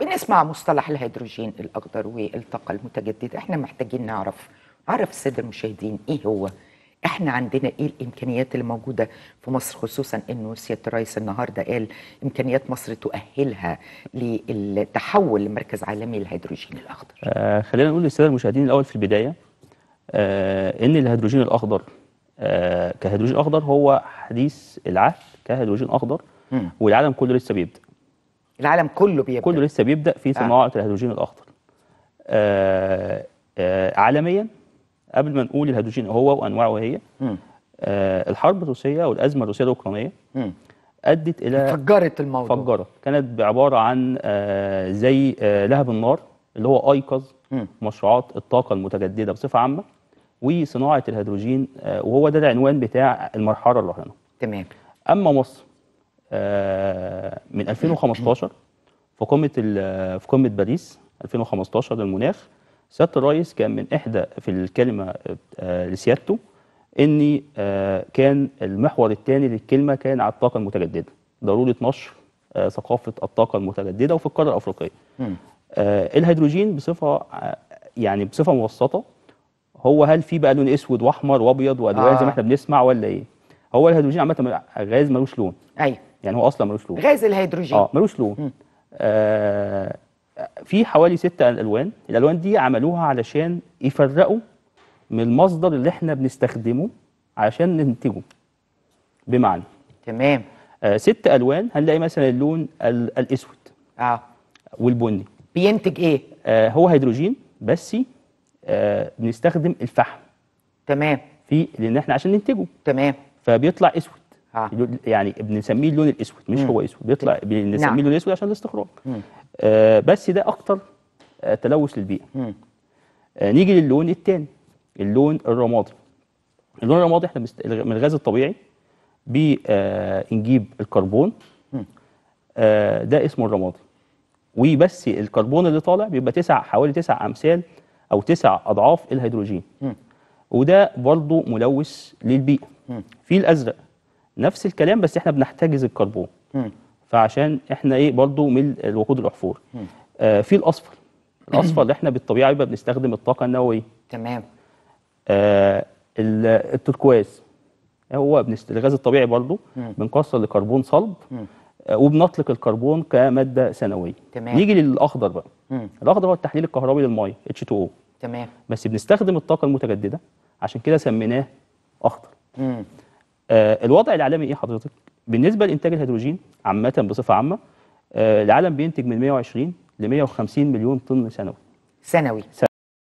بنسمع مصطلح الهيدروجين الاخضر والطاقه المتجدده احنا محتاجين نعرف عرف الساده المشاهدين ايه هو احنا عندنا ايه الامكانيات اللي موجوده في مصر خصوصا انه سياده الرئيس النهارده قال امكانيات مصر تؤهلها للتحول لمركز عالمي للهيدروجين الاخضر. آه خلينا نقول للساده المشاهدين الاول في البدايه آه ان الهيدروجين الاخضر آه كهيدروجين اخضر هو حديث العهد كهيدروجين اخضر والعالم كله لسه بيبدا. العالم كله بيبدا كله لسه بيبدا في آه. صناعه آه. الهيدروجين الاخضر آه آه عالميا قبل ما نقول الهيدروجين هو وانواعه هي آه الحرب الروسيه والازمه الروسيه الاوكرانيه ادت الى فجرت الموضوع فجرت كانت بعباره عن آه زي آه لهب النار اللي هو ايقظ مشروعات الطاقه المتجدده بصفه عامه وصناعه الهيدروجين آه وهو ده العنوان بتاع المرحله اللي احنا تمام اما مصر آه، من 2015 في قمه في قمه باريس 2015 للمناخ سياده الرئيس كان من احدى في الكلمه آه، لسيادته ان آه، كان المحور الثاني للكلمه كان على الطاقه المتجدده ضروره نشر آه، ثقافه الطاقه المتجدده وفي القاره الافريقيه الهيدروجين بصفه يعني بصفه مبسطه هو هل في بقى لون اسود واحمر وابيض والوان آه. زي ما احنا بنسمع ولا ايه هو الهيدروجين عامه غاز ملوش لون ايوه يعني هو اصلا ملوش لون غاز الهيدروجين اه ملوش لون آه، في حوالي ستة الوان الالوان دي عملوها علشان يفرقوا من المصدر اللي احنا بنستخدمه عشان ننتجه بمعنى تمام آه ست الوان هنلاقي مثلا اللون الاسود اه والبني بينتج ايه آه هو هيدروجين بس آه بنستخدم الفحم تمام في لان احنا عشان ننتجه تمام فبيطلع اسود آه. يعني بنسميه اللون الاسود مش مم. هو اسود بيطلع نعم. بنسميه نعم. اللون الاسود عشان الاستخراج آه بس ده اكتر آه تلوث للبيئه آه نيجي للون الثاني اللون الرمادي اللون الرمادي احنا بست... من الغاز الطبيعي بنجيب آه الكربون آه ده اسمه الرمادي وبس الكربون اللي طالع بيبقى تسع حوالي تسع امثال او تسع اضعاف الهيدروجين مم. وده برضه ملوث للبيئه في الازرق نفس الكلام بس احنا بنحتجز الكربون م. فعشان احنا ايه برضه من الوقود الاحفوري آه في الاصفر الاصفر اللي احنا بالطبيعه يبقى بنستخدم الطاقه النوويه تمام آه التركواز هو بنست... الغاز الطبيعي برضه بنكسر لكربون صلب آه وبنطلق الكربون كماده ثانويه تمام نيجي للاخضر بقى م. الاخضر هو التحليل الكهربي للميه اتش 2 او تمام بس بنستخدم الطاقه المتجدده عشان كده سميناه اخضر مم. آه، الوضع العالمي ايه حضرتك؟ بالنسبه لانتاج الهيدروجين عامه بصفه عامه آه، العالم بينتج من 120 ل 150 مليون طن سنوي سنوي